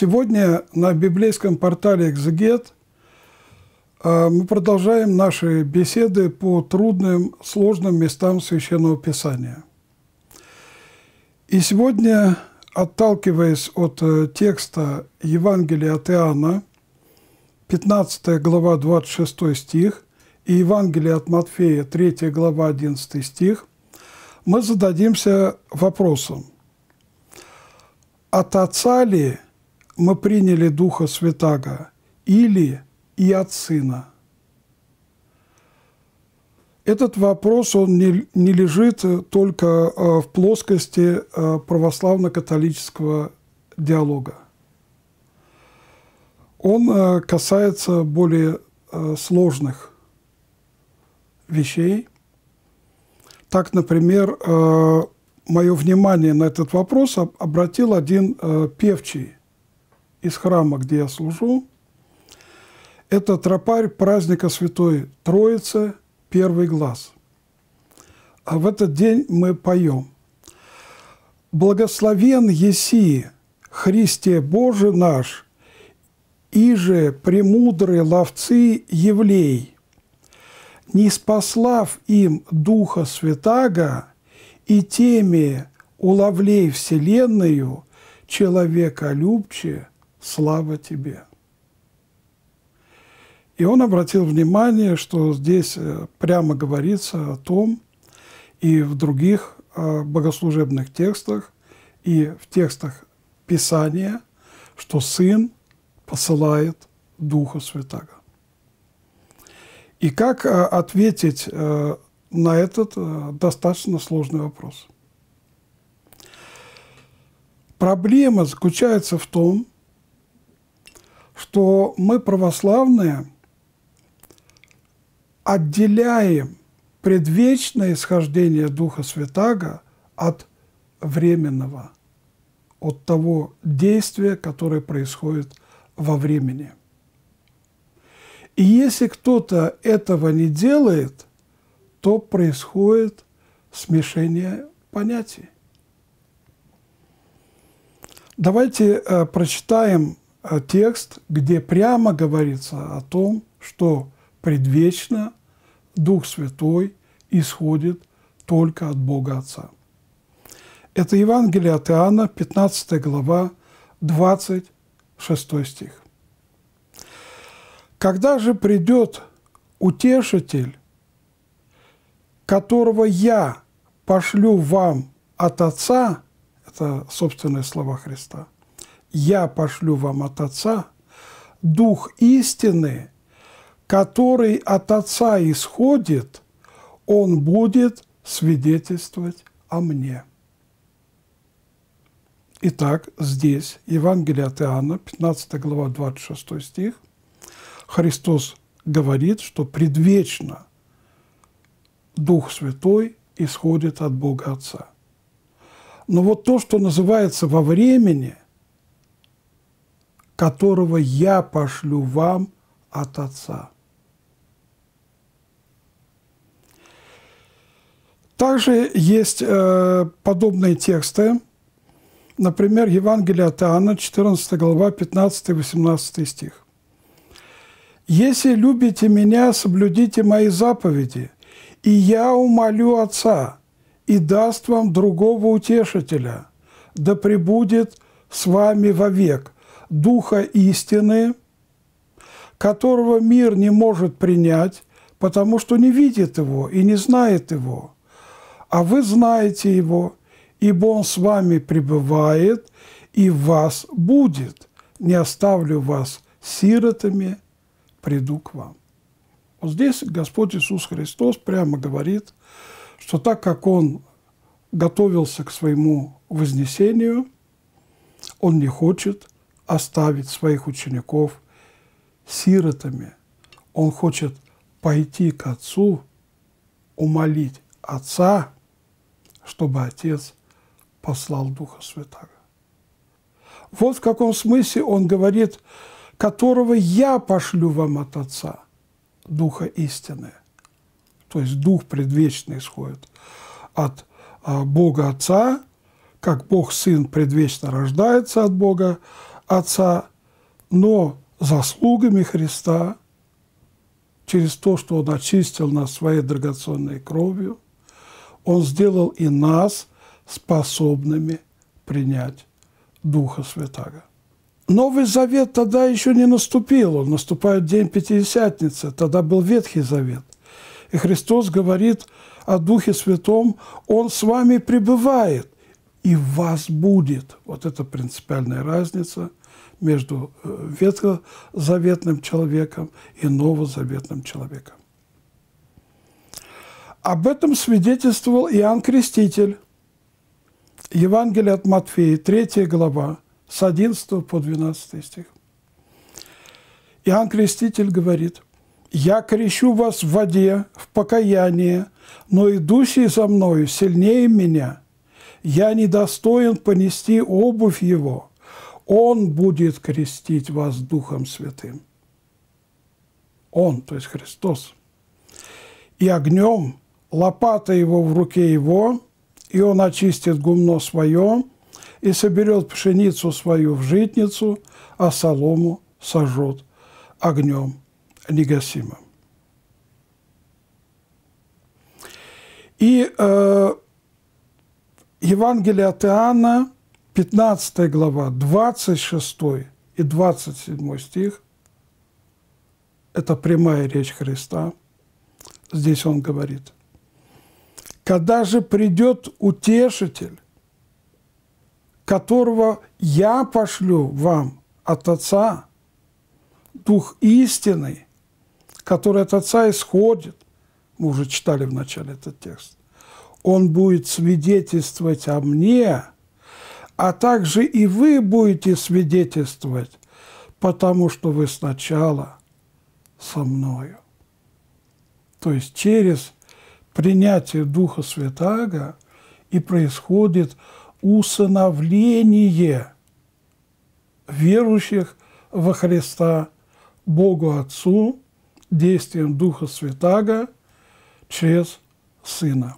Сегодня на библейском портале «Экзегет» э, мы продолжаем наши беседы по трудным, сложным местам Священного Писания. И сегодня, отталкиваясь от э, текста Евангелия от Иоанна, 15 глава 26 стих, и Евангелие от Матфея, 3 глава 11 стих, мы зададимся вопросом, от Отца ли – мы приняли Духа Святаго или и от Сына? Этот вопрос, он не, не лежит только э, в плоскости э, православно-католического диалога. Он э, касается более сложных вещей. Так, например, мое внимание на этот вопрос обратил один певчий из храма, где я служу, это тропарь праздника Святой Троицы, первый глаз. А в этот день мы поем. «Благословен еси, Христе Боже наш, иже премудрые ловцы евлей, не спаслав им Духа Святаго и теми уловлей вселенную человека любче, слава тебе. И он обратил внимание, что здесь э, прямо говорится о том, и в других э, богослужебных текстах, и в текстах Писания, что Сын посылает Духа Святаго. И как э, ответить на этот достаточно сложный вопрос? Проблема заключается в том, что мы, православные, отделяем предвечное исхождение Духа Святаго от временного, от того действия, которое происходит во времени. И если кто-то этого не делает, то происходит смешение понятий. Давайте э, прочитаем Э, текст, где прямо говорится о том, что предвечно Дух Святой исходит только от Бога Отца. Это Евангелие от Иоанна, 15 глава, 26 стих. «Когда же придет утешитель, которого я пошлю вам от Отца, это собственные слова Христа – я пошлю вам от Отца Дух истины, который от Отца исходит, Он будет свидетельствовать о мне». Итак, здесь Евангелие от Иоанна, 15 глава, 26 стих, Христос говорит, что предвечно Дух Святой исходит от Бога Отца. Но вот то, что называется во времени, которого я пошлю вам от Отца. Также есть э, подобные тексты, например, Евангелие от Иоанна, 14 глава, 15-18 стих. «Если любите меня, соблюдите мои заповеди, и я умолю Отца, и даст вам другого утешителя, да пребудет с вами вовек, Духа истины, которого мир не может принять, потому что не видит его и не знает его. А вы знаете его, ибо он с вами пребывает и вас будет. Не оставлю вас сиротами, приду к вам. Вот здесь Господь Иисус Христос прямо говорит, что так как Он готовился к своему вознесению, Он не хочет, оставить своих учеников сиротами. Он хочет пойти к отцу, умолить отца, чтобы отец послал Духа святого. Вот в каком смысле он говорит, которого я пошлю вам от Отца, Духа истины. То есть Дух предвечный исходит от а, Бога Отца, как Бог Сын предвечно рождается от Бога, Отца, но заслугами Христа, через то, что Он очистил нас своей драгоценной кровью, Он сделал и нас способными принять Духа Святаго. Новый Завет тогда еще не наступил, он наступает день Пятидесятницы, тогда был Ветхий Завет. И Христос говорит о Духе Святом, Он с вами пребывает и в вас будет. Вот это принципиальная разница – между э, ветхозаветным человеком и новозаветным человеком. Об этом свидетельствовал Иоанн Креститель. Евангелие от Матфея, 3 глава, с 11 по 12 стих. Иоанн Креститель говорит, «Я крещу вас в воде, в покаянии, но идущий за мною сильнее меня. Я недостоин понести обувь его. Он будет крестить вас Духом Святым. Он, то есть Христос. И огнем, лопата его в руке его, и он очистит гумно свое, и соберет пшеницу свою в житницу, а солому сожжет огнем негасимым. И э, Евангелие от Иоанна 15 глава, 26 и 27 стих – это прямая речь Христа. Здесь он говорит, «Когда же придет утешитель, которого я пошлю вам от Отца, Дух истины, который от Отца исходит, мы уже читали в начале этот текст, он будет свидетельствовать о мне – а также и вы будете свидетельствовать, потому что вы сначала со мною. То есть через принятие Духа Святаго и происходит усыновление верующих во Христа Богу Отцу действием Духа Святаго через Сына.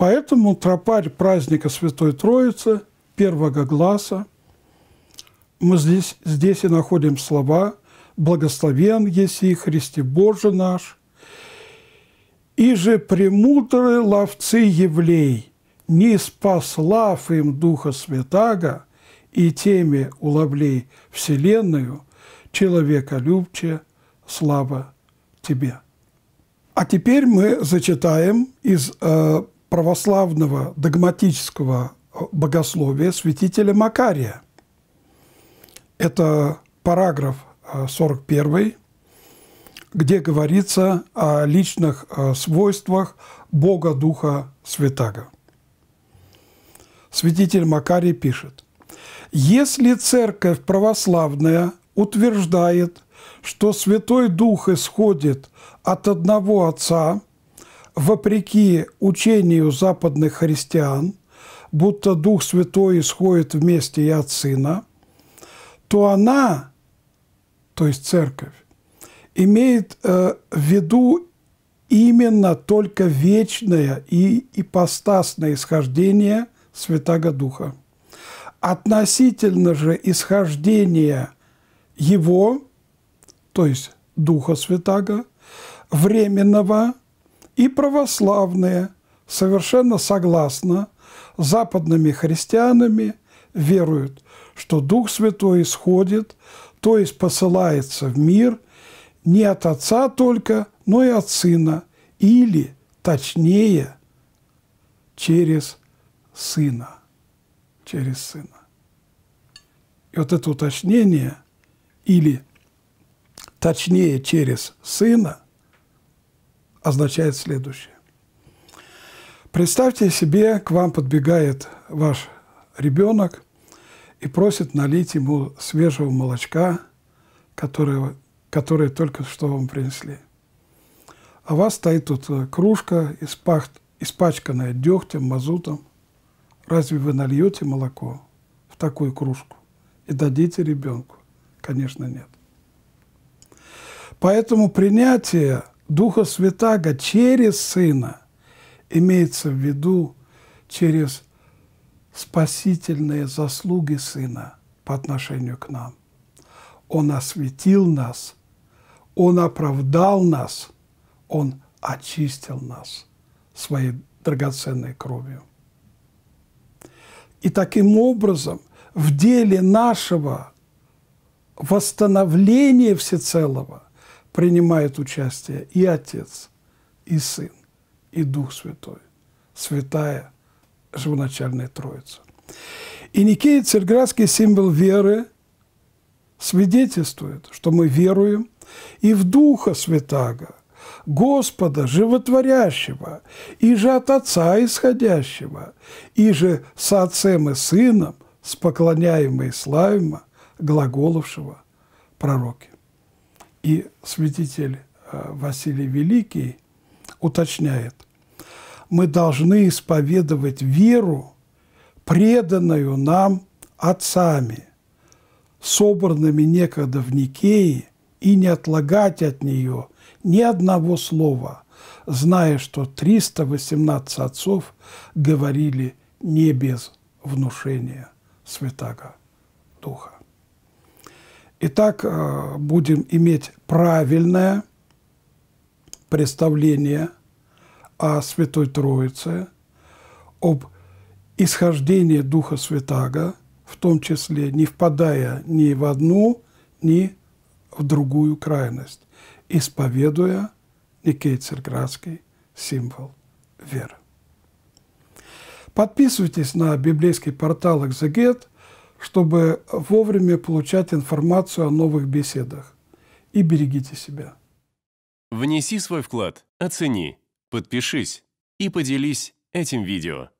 Поэтому тропарь праздника Святой Троицы, первого Гласа мы здесь, здесь и находим слова «Благословен еси, Христе Боже наш», «И же премудрые ловцы явлей, не спаслав им Духа Святаго и теми уловлей Вселенную, человека любче слава Тебе». А теперь мы зачитаем из э, православного догматического э, богословия святителя Макария. Это параграф 41, э, где говорится о личных э, свойствах Бога Духа Святаго. Святитель Макарий пишет, «Если церковь православная утверждает, что Святой Дух исходит от одного Отца – вопреки учению западных христиан, будто Дух Святой исходит вместе и от Сына, то она, то есть Церковь, имеет э, в виду именно только вечное и ипостасное исхождение Святаго Духа. Относительно же исхождения Его, то есть Духа Святаго, временного и православные совершенно согласно западными христианами веруют, что Дух Святой исходит, то есть посылается в мир не от Отца только, но и от Сына, или, точнее, через Сына. Через Сына. И вот это уточнение, или, точнее, через Сына – означает следующее. Представьте себе, к вам подбегает ваш ребенок и просит налить ему свежего молочка, которое, которое только что вам принесли. А у вас стоит тут э, кружка, испах, испачканная дегтем, мазутом. Разве вы нальете молоко в такую кружку и дадите ребенку? Конечно, нет. Поэтому принятие Духа Святаго через Сына имеется в виду через спасительные заслуги Сына по отношению к нам. Он осветил нас, Он оправдал нас, Он очистил нас своей драгоценной кровью. И таким образом в деле нашего восстановления всецелого – принимает участие и Отец, и Сын, и Дух Святой, святая живоначальная Троица. И Никей Цельградский символ веры свидетельствует, что мы веруем и в Духа Святаго, Господа животворящего, и же от Отца исходящего, и же со Отцем и Сыном, с поклоняемой славимо глаголовшего пророки. И святитель э, Василий Великий уточняет, мы должны исповедовать веру, преданную нам отцами, собранными некогда в Никее, и не отлагать от нее ни одного слова, зная, что 318 отцов говорили не без внушения Святаго Духа. Итак, э, будем иметь правильное представление о Святой Троице, об исхождении Духа Святаго, в том числе не впадая ни в одну, ни в другую крайность, исповедуя Никейцерградский символ веры. Подписывайтесь на библейский портал «Экзегет», чтобы вовремя получать информацию о новых беседах. И берегите себя. Внеси свой вклад, оцени, подпишись и поделись этим видео.